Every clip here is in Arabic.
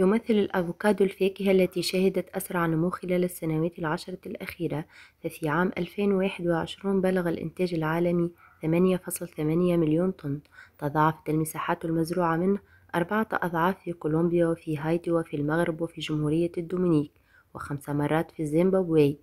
يمثل الأفوكادو الفاكهة التي شهدت أسرع نمو خلال السنوات العشرة الأخيرة ففي عام 2021 بلغ الإنتاج العالمي 8.8 مليون طن تضاعفت المساحات المزروعة منه أربعة أضعاف في كولومبيا وفي هايتي وفي المغرب وفي جمهورية الدومينيك وخمس مرات في زيمبابوي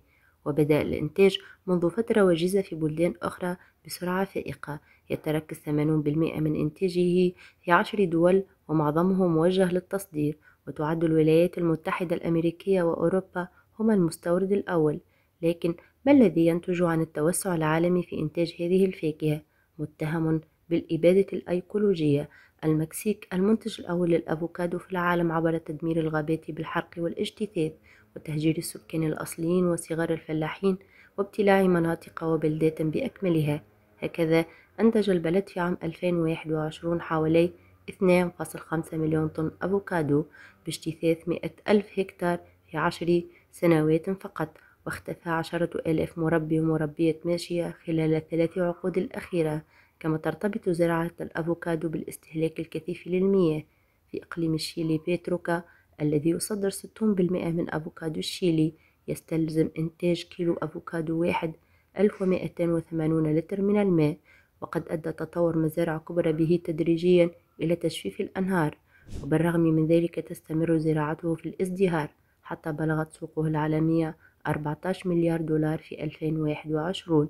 وبدأ الإنتاج منذ فترة وجيزة في بلدان أخرى بسرعة فائقة يتركز 80% من إنتاجه في عشر دول ومعظمهم موجه للتصدير وتعد الولايات المتحدة الأمريكية وأوروبا هما المستورد الأول لكن ما الذي ينتج عن التوسع العالمي في إنتاج هذه الفاكهة؟ متهم بالإبادة الأيكولوجية المكسيك المنتج الأول للأفوكادو في العالم عبر تدمير الغابات بالحرق والاجتثاث وتهجير السكان الأصليين وصغار الفلاحين وابتلاع مناطق وبلدات بأكملها هكذا أنتج البلد في عام 2021 حوالي 2.5 مليون طن أفوكادو باجتثاث 100 ألف هكتار في عشر سنوات فقط واختفى عشرة آلاف مربي ومربية ماشية خلال الثلاث عقود الأخيرة كما ترتبط زراعة الأفوكادو بالاستهلاك الكثيف للمياه في إقليم الشيلي بيتروكا الذي يصدر 60% من أفوكادو الشيلي يستلزم إنتاج كيلو أفوكادو واحد 1280 لتر من الماء وقد أدى تطور مزارع كبرى به تدريجيا إلى تجفيف الأنهار وبالرغم من ذلك تستمر زراعته في الازدهار حتى بلغت سوقه العالمية 14 مليار دولار في 2021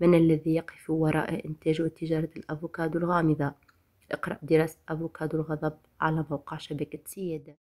من الذي يقف وراء إنتاج وتجارة الأفوكادو الغامضة اقرأ دراسة أفوكادو الغضب على موقع شبكة سيادة